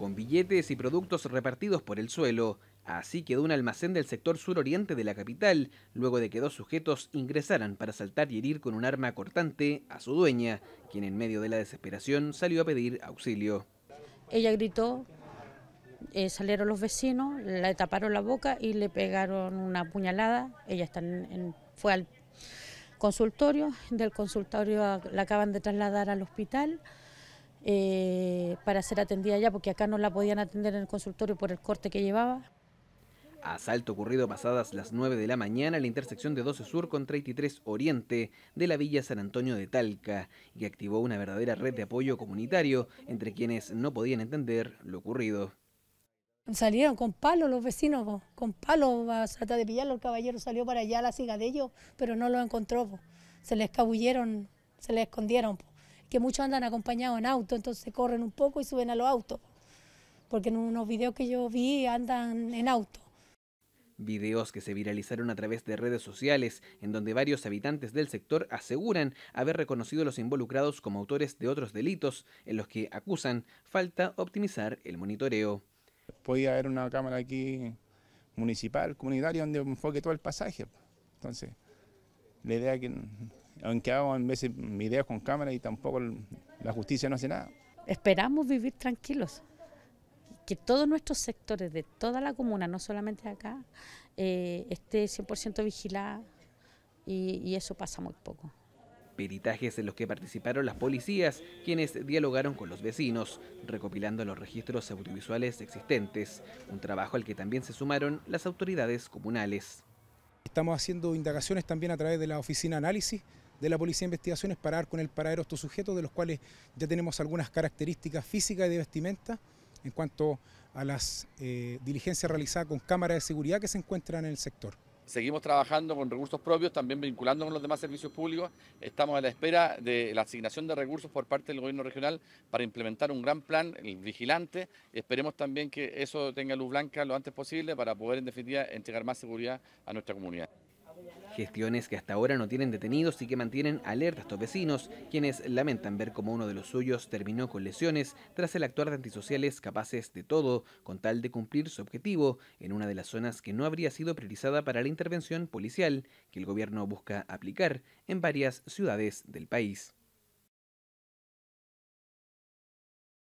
con billetes y productos repartidos por el suelo. Así quedó un almacén del sector suroriente de la capital, luego de que dos sujetos ingresaran para saltar y herir con un arma cortante a su dueña, quien en medio de la desesperación salió a pedir auxilio. Ella gritó, eh, salieron los vecinos, le taparon la boca y le pegaron una puñalada. Ella está fue al consultorio, del consultorio la acaban de trasladar al hospital. Eh, para ser atendida allá, porque acá no la podían atender en el consultorio por el corte que llevaba. Asalto ocurrido pasadas las 9 de la mañana en la intersección de 12 Sur con 33 Oriente de la Villa San Antonio de Talca, y activó una verdadera red de apoyo comunitario entre quienes no podían entender lo ocurrido. Salieron con palos los vecinos, con palos, hasta de pillarlo el caballero salió para allá a la siga de ellos, pero no lo encontró, se le escabulleron, se le escondieron que muchos andan acompañados en auto, entonces corren un poco y suben a los autos, porque en unos videos que yo vi andan en auto. Videos que se viralizaron a través de redes sociales, en donde varios habitantes del sector aseguran haber reconocido a los involucrados como autores de otros delitos, en los que acusan falta optimizar el monitoreo. Podía haber una cámara aquí municipal, comunitaria, donde enfoque todo el pasaje. Entonces, la idea que aunque hago en veces videos con cámara y tampoco la justicia no hace nada. Esperamos vivir tranquilos, que todos nuestros sectores de toda la comuna, no solamente acá, eh, esté 100% vigilada y, y eso pasa muy poco peritajes en los que participaron las policías, quienes dialogaron con los vecinos, recopilando los registros audiovisuales existentes, un trabajo al que también se sumaron las autoridades comunales. Estamos haciendo indagaciones también a través de la oficina análisis, de la Policía de Investigaciones para dar con el paradero a estos sujetos, de los cuales ya tenemos algunas características físicas y de vestimenta en cuanto a las eh, diligencias realizadas con cámaras de seguridad que se encuentran en el sector. Seguimos trabajando con recursos propios, también vinculando con los demás servicios públicos. Estamos a la espera de la asignación de recursos por parte del gobierno regional para implementar un gran plan, vigilante. Esperemos también que eso tenga luz blanca lo antes posible para poder, en definitiva, entregar más seguridad a nuestra comunidad. Gestiones que hasta ahora no tienen detenidos y que mantienen alerta a estos vecinos, quienes lamentan ver como uno de los suyos terminó con lesiones tras el actuar de antisociales capaces de todo con tal de cumplir su objetivo en una de las zonas que no habría sido priorizada para la intervención policial que el gobierno busca aplicar en varias ciudades del país.